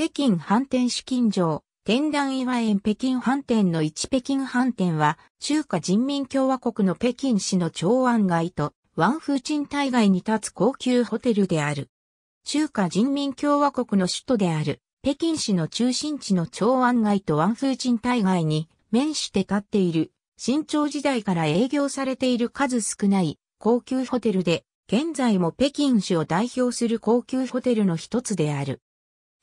北京飯店資金所天壇岩園北京飯店の一北京飯店は、中華人民共和国の北京市の長安街と、ワンフーチン大街に立つ高級ホテルである。中華人民共和国の首都である、北京市の中心地の長安街とワンフーチン大街に面して立っている、新朝時代から営業されている数少ない高級ホテルで、現在も北京市を代表する高級ホテルの一つである。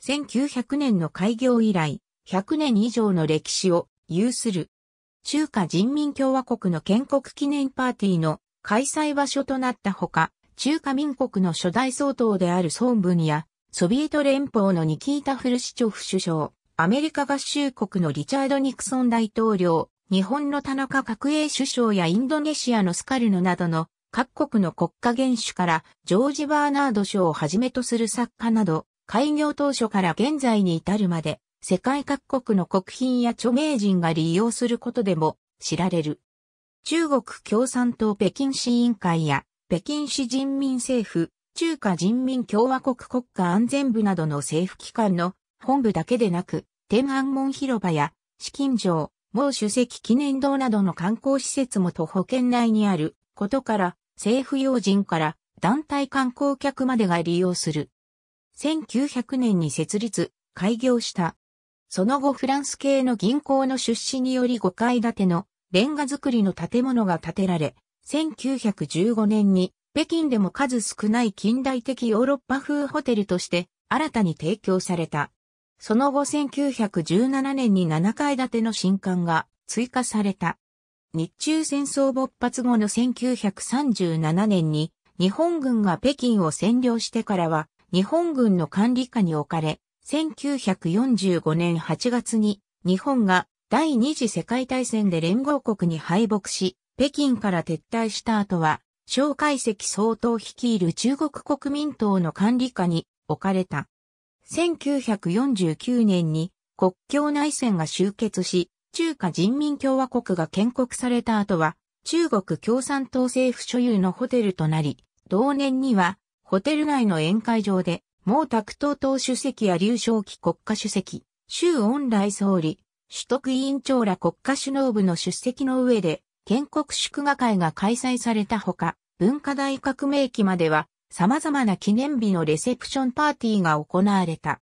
1900年の開業以来、100年以上の歴史を有する。中華人民共和国の建国記念パーティーの開催場所となったほか、中華民国の初代総統である孫文や、ソビエト連邦のニキータ・フルシチョフ首相、アメリカ合衆国のリチャード・ニクソン大統領、日本の田中角栄首相やインドネシアのスカルノなどの各国の国家元首からジョージ・バーナード賞をはじめとする作家など開業当初から現在に至るまで、世界各国の国賓や著名人が利用することでも知られる。中国共産党北京市委員会や北京市人民政府、中華人民共和国国家安全部などの政府機関の本部だけでなく、天安門広場や資金城、毛主席記念堂などの観光施設も徒歩圏内にあることから、政府要人から団体観光客までが利用する。1900年に設立、開業した。その後フランス系の銀行の出資により5階建てのレンガ造りの建物が建てられ、1915年に北京でも数少ない近代的ヨーロッパ風ホテルとして新たに提供された。その後1917年に7階建ての新館が追加された。日中戦争勃発後の1937年に日本軍が北京を占領してからは日本軍の管理下に置かれ、1945年8月に日本が第二次世界大戦で連合国に敗北し、北京から撤退した後は、蒋介石総統率いる中国国民党の管理下に置かれた。1949年に国境内戦が終結し、中華人民共和国が建国された後は、中国共産党政府所有のホテルとなり、同年にはホテル内の宴会場で、毛沢東党主席や劉少奇国家主席、周恩来総理、都区委員長ら国家首脳部の出席の上で、建国祝賀会が開催されたほか、文化大革命期までは、様々な記念日のレセプションパーティーが行われた。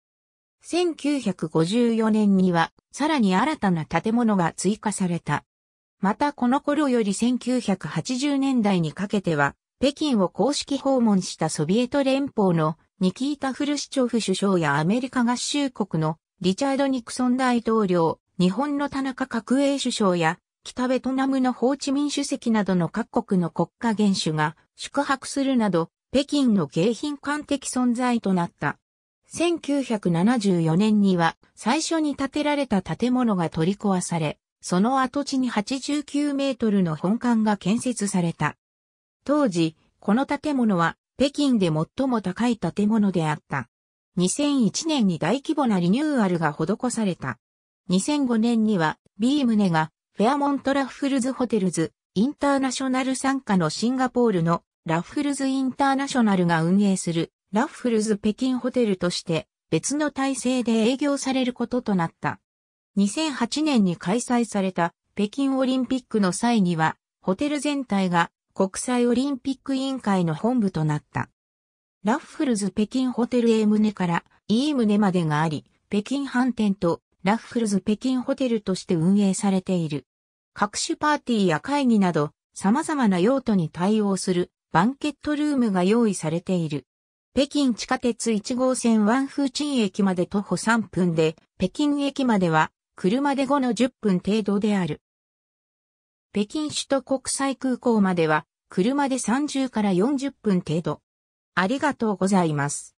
1954年には、さらに新たな建物が追加された。またこの頃より1980年代にかけては、北京を公式訪問したソビエト連邦のニキータ・フルシチョフ首相やアメリカ合衆国のリチャード・ニクソン大統領、日本の田中角栄首相や北ベトナムのホーチミン主席などの各国の国家元首が宿泊するなど、北京の迎賓館的存在となった。1974年には最初に建てられた建物が取り壊され、その跡地に89メートルの本館が建設された。当時、この建物は北京で最も高い建物であった。2001年に大規模なリニューアルが施された。2005年には、ビームネが、フェアモントラッフルズホテルズ、インターナショナル参加のシンガポールのラッフルズインターナショナルが運営するラッフルズ北京ホテルとして別の体制で営業されることとなった。2008年に開催された北京オリンピックの際にはホテル全体が国際オリンピック委員会の本部となった。ラッフルズ北京ホテル A 棟から E 棟までがあり、北京飯店とラッフルズ北京ホテルとして運営されている。各種パーティーや会議など様々な用途に対応するバンケットルームが用意されている。北京地下鉄1号線ワンフーチン駅まで徒歩3分で、北京駅までは車で5の10分程度である。北京首都国際空港までは、車で30から40分程度。ありがとうございます。